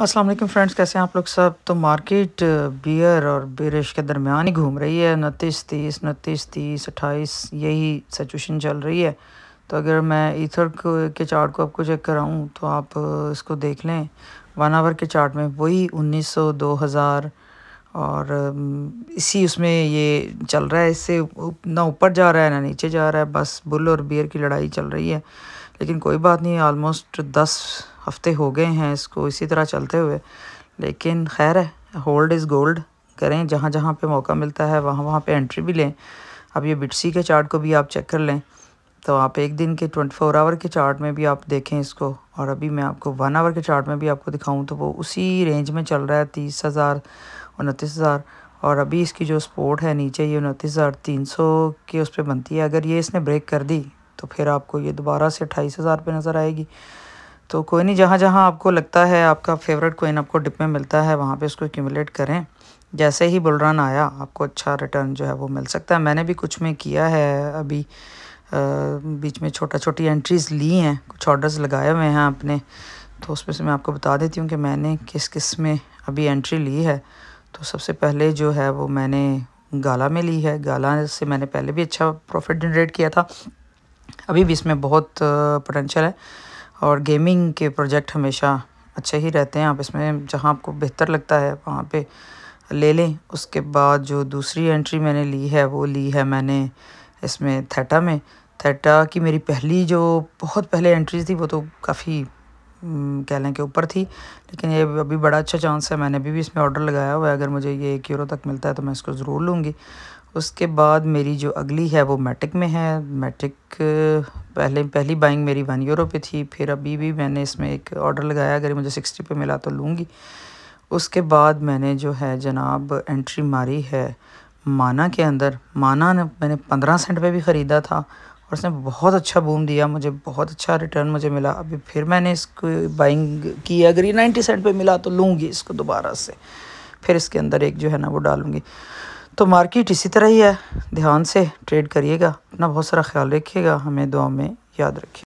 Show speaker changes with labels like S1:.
S1: अस्सलाम वालेकुम फ्रेंड्स कैसे हैं आप लोग सब तो मार्केट बियर और बिरिश के दरमियान ही घूम रही है उनतीस तीस उनतीस तीस अट्ठाईस यही सिचुएशन चल रही है तो अगर मैं ईथर को के चार्ट को आपको चेक कराऊं तो आप इसको देख लें वन आवर के चार्ट में वही उन्नीस सौ दो हज़ार और इसी उसमें ये चल रहा है इससे ना ऊपर जा रहा है ना नीचे जा रहा है बस बुल और बियर की लड़ाई चल रही है लेकिन कोई बात नहीं ऑलमोस्ट दस हफ्ते हो गए हैं इसको इसी तरह चलते हुए लेकिन खैर है होल्ड इज़ गोल्ड करें जहाँ जहाँ पे मौका मिलता है वहाँ वहाँ पे एंट्री भी लें अब ये बिटसी के चार्ट को भी आप चेक कर लें तो आप एक दिन के ट्वेंटी फोर आवर के चार्ट में भी आप देखें इसको और अभी मैं आपको वन आवर के चार्ट में भी आपको दिखाऊं तो वो उसी रेंज में चल रहा है तीस हज़ार उनतीस हज़ार और अभी इसकी जो स्पोर्ट है नीचे ये उनतीस हज़ार तीन सौ की उस पर बनती है अगर ये इसने ब्रेक कर दी तो फिर आपको ये दोबारा से अट्ठाईस हज़ार पर नज़र आएगी तो कोई नहीं जहाँ जहाँ आपको लगता है आपका फेवरेट कोइन आपको डिप में मिलता है वहाँ पे उसको एक्यूमुलेट करें जैसे ही बुल रन आया आपको अच्छा रिटर्न जो है वो मिल सकता है मैंने भी कुछ में किया है अभी आ, बीच में छोटा छोटी एंट्रीज़ ली हैं कुछ ऑर्डर्स लगाए हुए हैं आपने तो उसमें से मैं आपको बता देती हूँ कि मैंने किस किस में अभी एंट्री ली है तो सबसे पहले जो है वो मैंने गाला में ली है गाला से मैंने पहले भी अच्छा प्रॉफिट जनरेट किया था अभी भी इसमें बहुत पोटेंशल है और गेमिंग के प्रोजेक्ट हमेशा अच्छे ही रहते हैं आप इसमें जहाँ आपको बेहतर लगता है वहाँ पे ले लें उसके बाद जो दूसरी एंट्री मैंने ली है वो ली है मैंने इसमें थेटा में थेटा की मेरी पहली जो बहुत पहले एंट्री थी वो तो काफ़ी कह लें कि ऊपर थी लेकिन ये अभी बड़ा अच्छा चांस है मैंने अभी भी इसमें ऑर्डर लगाया हुआ है अगर मुझे ये एक यूरो तक मिलता है तो मैं इसको ज़रूर लूँगी उसके बाद मेरी जो अगली है वो मैट्रिक में है मैट्रिक पहले पहली बाइंग मेरी वन यूरो पे थी फिर अभी भी मैंने इसमें एक ऑर्डर लगाया अगर मुझे सिक्सटी पे मिला तो लूँगी उसके बाद मैंने जो है जनाब एंट्री मारी है माना के अंदर माना ने मैंने पंद्रह सेंट पे भी ख़रीदा था और इसने बहुत अच्छा बूम दिया मुझे बहुत अच्छा रिटर्न मुझे मिला अभी फिर मैंने इसको बाइंग की अगर ये नाइन्टी सेंट पे मिला तो लूँगी इसको दोबारा से फिर इसके अंदर एक जो है ना वो डालूँगी तो मार्केट इसी तरह ही है ध्यान से ट्रेड करिएगा अपना बहुत सारा ख्याल रखिएगा हमें दुआ में याद रखिए